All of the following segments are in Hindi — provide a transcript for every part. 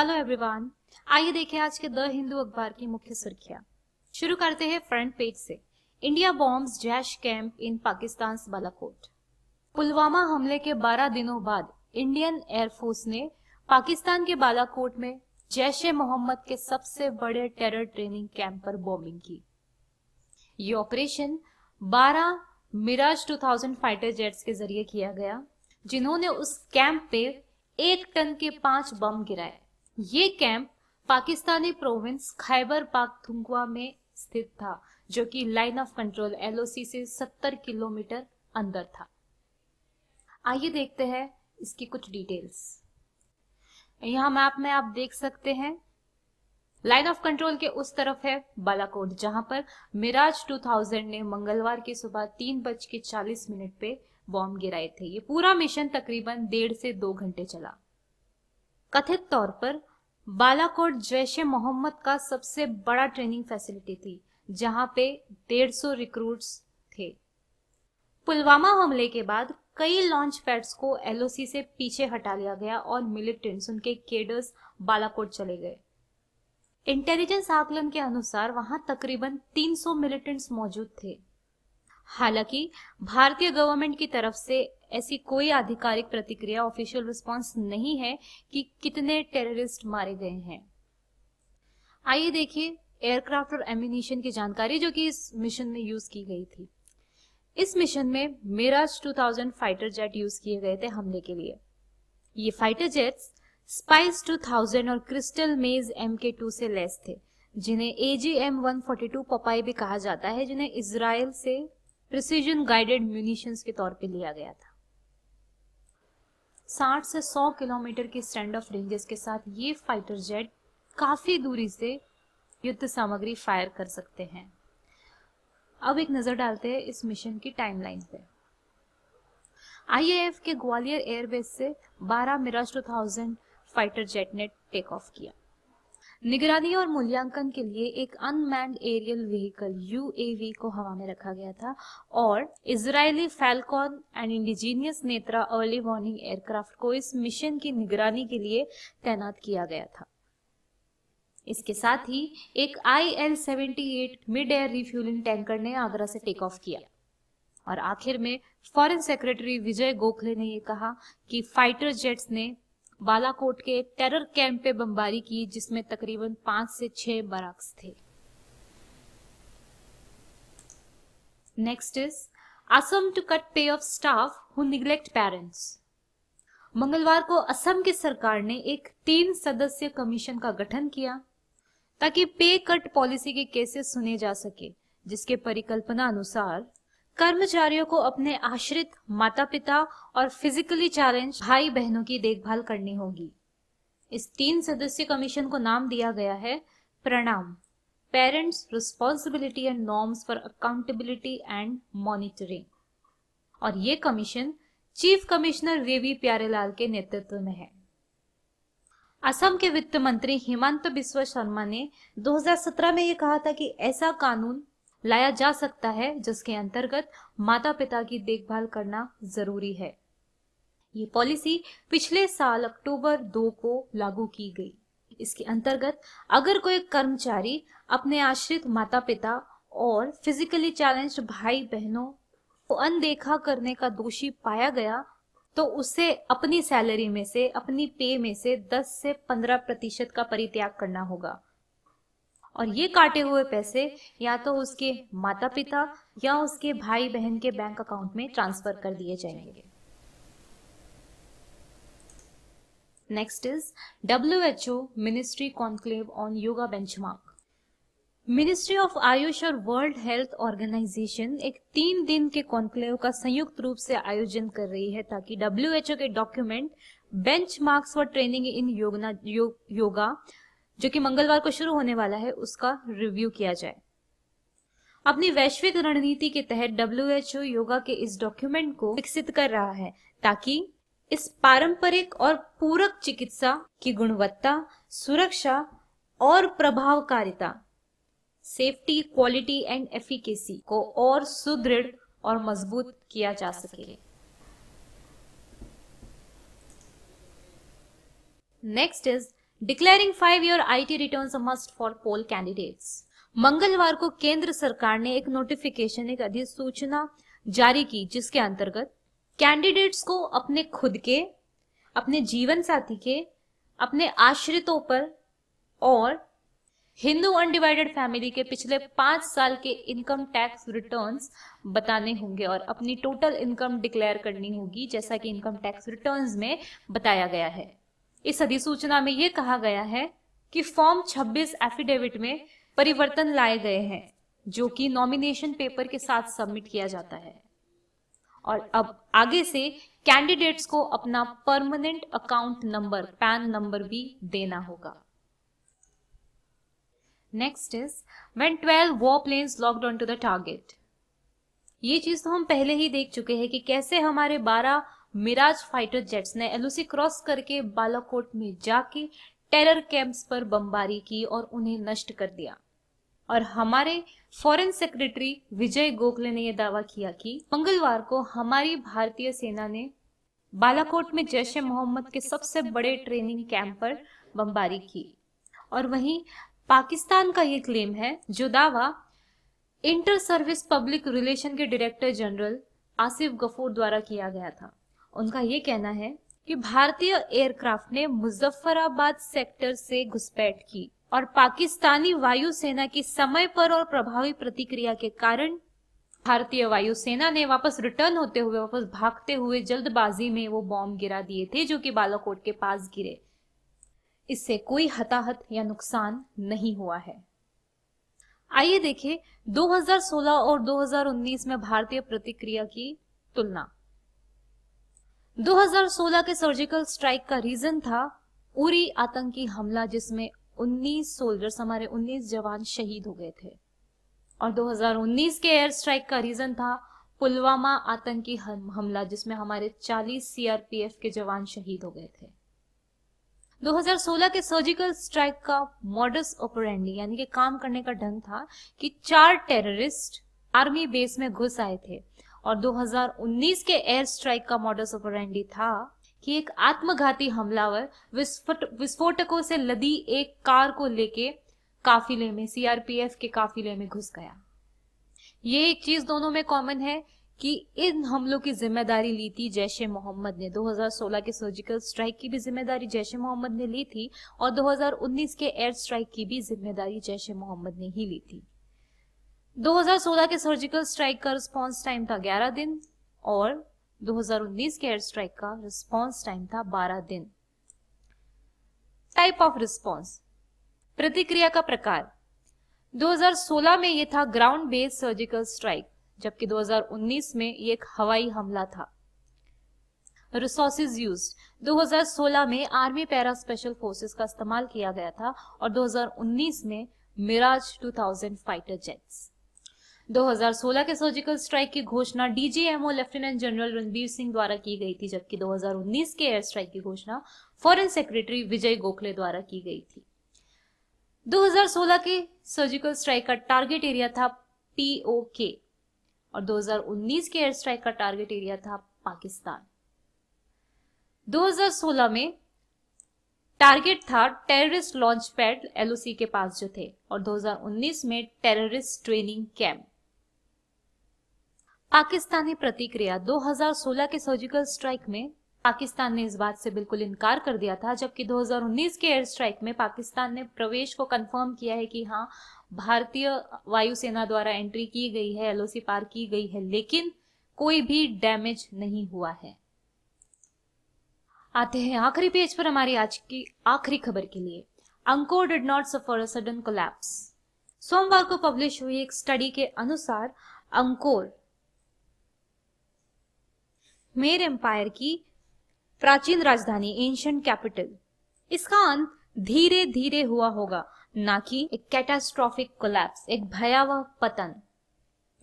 हेलो एवरीवन आइए देखें आज के द हिंदू अखबार की मुख्य सुर्खियां शुरू करते हैं फ्रंट पेज से India bombs Jaish camp in Pakistan Balakot Pulwama हमले के 12 दिनों बाद इंडियन एयरफोर्स ने पाकिस्तान के बालाकोट में जैश ए मोहम्मद के सबसे बड़े टेरर ट्रेनिंग कैंप पर बॉम्बिंग की ये ऑपरेशन 12 मिराज 2000 फाइटर जेट्स के जरिए किया गया जिन्होंने उस कैंप पे एक टन के पांच बम गिराए ये कैंप पाकिस्तानी प्रोविंस खैबर पाखतुंगवा में स्थित था जो कि लाइन ऑफ कंट्रोल एलओसी से 70 किलोमीटर अंदर था आइए देखते हैं इसकी कुछ डिटेल्स यहाँ मैप में आप देख सकते हैं लाइन ऑफ कंट्रोल के उस तरफ है बालाकोट जहां पर मिराज 2000 ने मंगलवार की सुबह तीन बज के चालीस मिनट पे बॉम्ब गिराए थे ये पूरा मिशन तकरीबन डेढ़ से दो घंटे चला कथित तौर पर बालाकोट जैश मोहम्मद का सबसे बड़ा ट्रेनिंग फैसिलिटी थी जहां पे 150 रिक्रूट्स थे पुलवामा हमले के बाद कई लॉन्च पैड्स को एलओसी से पीछे हटा लिया गया और मिलिटेंट्स उनके केडर्स बालाकोट चले गए इंटेलिजेंस आकलन के अनुसार वहां तकरीबन 300 मिलिटेंट्स मौजूद थे हालांकि भारतीय गवर्नमेंट की तरफ से ऐसी कोई आधिकारिक प्रतिक्रिया ऑफिशियल रिस्पांस नहीं है कि कितने टेररिस्ट मारे गए हैं आइए देखिए एयरक्राफ्ट और एम्यूनिशन की जानकारी जो कि इस मिशन में यूज की गई थी इस मिशन में मेराज 2000 फाइटर जेट यूज किए गए थे हमले के लिए ये फाइटर जेट्स स्पाइस 2000 और क्रिस्टल मेज एम के टू से लेस थे जिन्हें A G M one forty two Popeye भी कहा जाता है जिन्हें इसराइल से प्रिसीजन गाइडेड म्यूनिशंस के तौर पे लिया गया था 60 से 100 किलोमीटर के स्टैंड ऑफ रेंजेस के साथ ये फाइटर जेट काफ़ी दूरी से युद्ध सामग्री फायर कर सकते हैं अब एक नज़र डालते हैं इस मिशन की टाइमलाइन पे आईएएफ के ग्वालियर एयरबेस से 12 मिराज 2000 फाइटर जेट ने टेक ऑफ किया निगरानी और मूल्यांकन के लिए एक अनमैंड एरियल व्हीकल यू को हवा में रखा गया था और Israeli Falcon and indigenous Netra early warning aircraft को इस मिशन की निगरानी के लिए तैनात किया गया था इसके साथ ही एक I L mid air refuelling tanker ने आगरा से टेक ऑफ किया और आखिर में फॉरेन सेक्रेटरी विजय गोखले ने यह कहा कि फाइटर जेट्स ने बालाकोट के टेरर कैंप पे बमबारी की जिसमें तकरीबन पांच से छह बराक्स थे next is Assam to cut pay of staff who neglect parents मंगलवार को असम की सरकार ने एक तीन सदस्य कमीशन का गठन किया ताकि पे कट पॉलिसी के केसेस सुने जा सके जिसके परिकल्पना अनुसार कर्मचारियों को अपने आश्रित माता पिता और फिजिकली चैलेंज भाई बहनों की देखभाल करनी होगी इस तीन सदस्य कमीशन को नाम दिया गया है Pranam parents responsibility and norms for accountability and monitoring और ये commission chief commissioner VV Pyarelal के नेतृत्व में है असम के वित्त मंत्री हिमांत बिस्व शर्मा ने 2017 में यह कहा था कि ऐसा कानून लाया जा सकता है जिसके अंतर्गत माता पिता की देखभाल करना जरूरी है ये पॉलिसी पिछले साल अक्टूबर दो को लागू की गई इसके अंतर्गत अगर कोई कर्मचारी अपने आश्रित माता पिता और फिजिकली चैलेंज भाई बहनों को अनदेखा करने का दोषी पाया गया तो उसे अपनी सैलरी में से अपनी पे में से 10 से 15 प्रतिशत का परित्याग करना होगा और ये काटे हुए पैसे या तो उसके माता पिता या उसके भाई बहन के बैंक अकाउंट में ट्रांसफर कर दिए जाएंगे next is W H O ministry conclave on yoga benchmark ministry of AYUSH और वर्ल्ड हेल्थ ऑर्गेनाइजेशन एक तीन दिन के कॉन्क्लेव का संयुक्त रूप से आयोजन कर रही है ताकि डब्ल्यू एच ओ के document benchmarks for training in योगना यो, योगा जो कि मंगलवार को शुरू होने वाला है उसका रिव्यू किया जाए अपनी वैश्विक रणनीति के तहत डब्ल्यू योगा के इस डॉक्यूमेंट को विकसित कर रहा है ताकि इस पारंपरिक और पूरक चिकित्सा की गुणवत्ता सुरक्षा और प्रभावकारिता सेफ्टी क्वालिटी एंड एफिकेसी को और सुदृढ़ और मजबूत किया जा सके next is declaring five year IT returns must for poll candidates मंगलवार को केंद्र सरकार ने एक नोटिफिकेशन एक अधिसूचना जारी की जिसके अंतर्गत कैंडिडेट्स को अपने खुद के अपने जीवन साथी के अपने आश्रितों पर और हिंदू अनडिवाइडेड फैमिली के पिछले पांच साल के इनकम टैक्स रिटर्न्स बताने होंगे और अपनी टोटल इनकम डिक्लेयर करनी होगी जैसा कि इनकम टैक्स रिटर्न्स में बताया गया है इस अधिसूचना में ये कहा गया है कि फॉर्म 26 एफिडेविट में परिवर्तन लाए गए हैं जो कि नॉमिनेशन पेपर के साथ सबमिट किया जाता है और अब आगे से कैंडिडेट्स को अपना permanent account number PAN number भी देना होगा next is when 12 war planes locked on to the target ये चीज तो हम पहले ही देख चुके हैं कि कैसे हमारे 12 मिराज फाइटर जेट्स ने एलओसी क्रॉस करके बालाकोट में जाके टेरर कैंप्स पर बमबारी की और उन्हें नष्ट कर दिया और हमारे फॉरेन सेक्रेटरी विजय गोखले ने यह दावा किया कि मंगलवार को हमारी भारतीय सेना ने बालाकोट में जैश ए मोहम्मद के सबसे बड़े ट्रेनिंग कैंप पर बमबारी की और वहीं पाकिस्तान का ये क्लेम है जो दावा इंटर सर्विस पब्लिक रिलेशन के डायरेक्टर जनरल आसिफ गफूर द्वारा किया गया था उनका ये कहना है कि भारतीय एयरक्राफ्ट ने मुजफ्फराबाद सेक्टर से घुसपैठ की और पाकिस्तानी वायुसेना की समय पर और प्रभावी प्रतिक्रिया के कारण भारतीय वायुसेना ने वापस रिटर्न होते हुए वापस भागते हुए जल्दबाजी में वो बॉम्ब गिरा दिए थे जो कि बालाकोट के पास गिरे इससे कोई हताहत या नुकसान नहीं हुआ है आइए देखें 2016 और 2019 में भारतीय प्रतिक्रिया की तुलना 2016 के सर्जिकल स्ट्राइक का रीजन था उरी आतंकी हमला जिसमें 19 सोल्जर्स हमारे 19 जवान शहीद हो गए थे और 2019 के एयर स्ट्राइक का रीजन था पुलवामा आतंकी हमला जिसमें हमारे 40 सीआरपीएफ के जवान शहीद हो गए थे 2016 के सर्जिकल स्ट्राइक का मॉडर्स ऑपरेंडी यानी कि काम करने का ढंग था कि चार टेररिस्ट आर्मी बेस में घुस आए थे और 2019 के एयर स्ट्राइक का मॉडल ऑपरेंडी था कि एक आत्मघाती हमलावर विस्फोटकों से लदी एक कार को लेके काफिले में सीआरपीएफ के काफिले में घुस गया ये एक चीज दोनों में कॉमन है कि इन हमलों की जिम्मेदारी ली थी जैश मोहम्मद ने 2016 के सर्जिकल स्ट्राइक की भी जिम्मेदारी जैश ए मोहम्मद ने ली थी और 2019 के एयर स्ट्राइक की भी जिम्मेदारी जैश ए मोहम्मद ने ही ली थी 2016 के सर्जिकल स्ट्राइक का रिस्पांस टाइम था 11 दिन और 2019 के एयर स्ट्राइक का रिस्पांस टाइम था 12 दिन टाइप ऑफ रिस्पांस प्रतिक्रिया का प्रकार 2016 में यह था ग्राउंड बेस्ड सर्जिकल स्ट्राइक जबकि 2019 में ये एक हवाई हमला था रिसोर्सिस यूज 2016 में आर्मी पैरा स्पेशल फोर्सेस का इस्तेमाल किया गया था और 2019 में मिराज 2000 फाइटर जेट्स 2016 के सर्जिकल स्ट्राइक की घोषणा DGMO lieutenant general Ranbir Singh द्वारा की गई थी जबकि 2019 के एयर स्ट्राइक की घोषणा फॉरेन सेक्रेटरी विजय गोखले द्वारा की गई थी 2016 के सर्जिकल स्ट्राइक का टारगेट एरिया था पीओके और 2019 के एयर स्ट्राइक का टारगेट एरिया था पाकिस्तान 2016 में टारगेट था टेररिस्ट लॉन्च पैड एलओसी के पास जो थे और 2019 में टेररिस्ट ट्रेनिंग कैंप पाकिस्तानी प्रतिक्रिया 2016 के सर्जिकल स्ट्राइक में पाकिस्तान ने इस बात से बिल्कुल इनकार कर दिया था जबकि 2019 के एयर स्ट्राइक में पाकिस्तान ने प्रवेश को कंफर्म किया है कि हाँ भारतीय वायुसेना द्वारा एंट्री की गई है एलओसी पार की गई है लेकिन कोई भी डैमेज नहीं हुआ है आते हैं आखिरी पेज पर हमारी आज की आखिरी खबर के लिए Angkor did not suffer sudden collapse सोमवार को पब्लिश हुई एक स्टडी के अनुसार अंकोर मेर एम्पायर की प्राचीन राजधानी एंशियंट कैपिटल इसका अंत धीरे धीरे हुआ होगा ना कि एक कैटास्ट्रॉफिक कोलैप्स एक भयावह पतन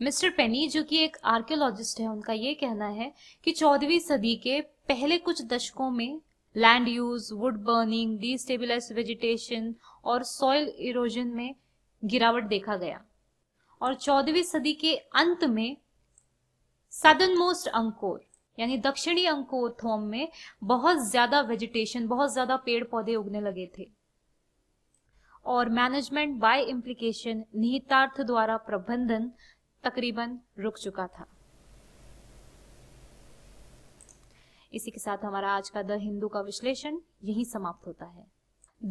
मिस्टर पेनी जो कि एक आर्कियोलॉजिस्ट है उनका ये कहना है कि चौदहवीं सदी के पहले कुछ दशकों में land use wood burning destabilize vegetation और सॉइल इरोजन में गिरावट देखा गया और चौदहवीं सदी के अंत में सदन मोस्ट अंकोर यानी दक्षिणी अंकोथोम में बहुत ज्यादा वेजिटेशन बहुत ज्यादा पेड़ पौधे उगने लगे थे और मैनेजमेंट बाय इम्प्लीकेशन निहितार्थ द्वारा प्रबंधन तकरीबन रुक चुका था इसी के साथ हमारा आज का द हिंदू का विश्लेषण यही समाप्त होता है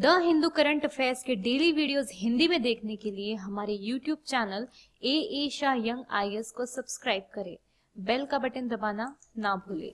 द हिंदू करंट अफेयर्स के डेली वीडियोस हिंदी में देखने के लिए हमारे YouTube channel A A Shah young I को सब्सक्राइब करें बेल का बटन दबाना ना भूलें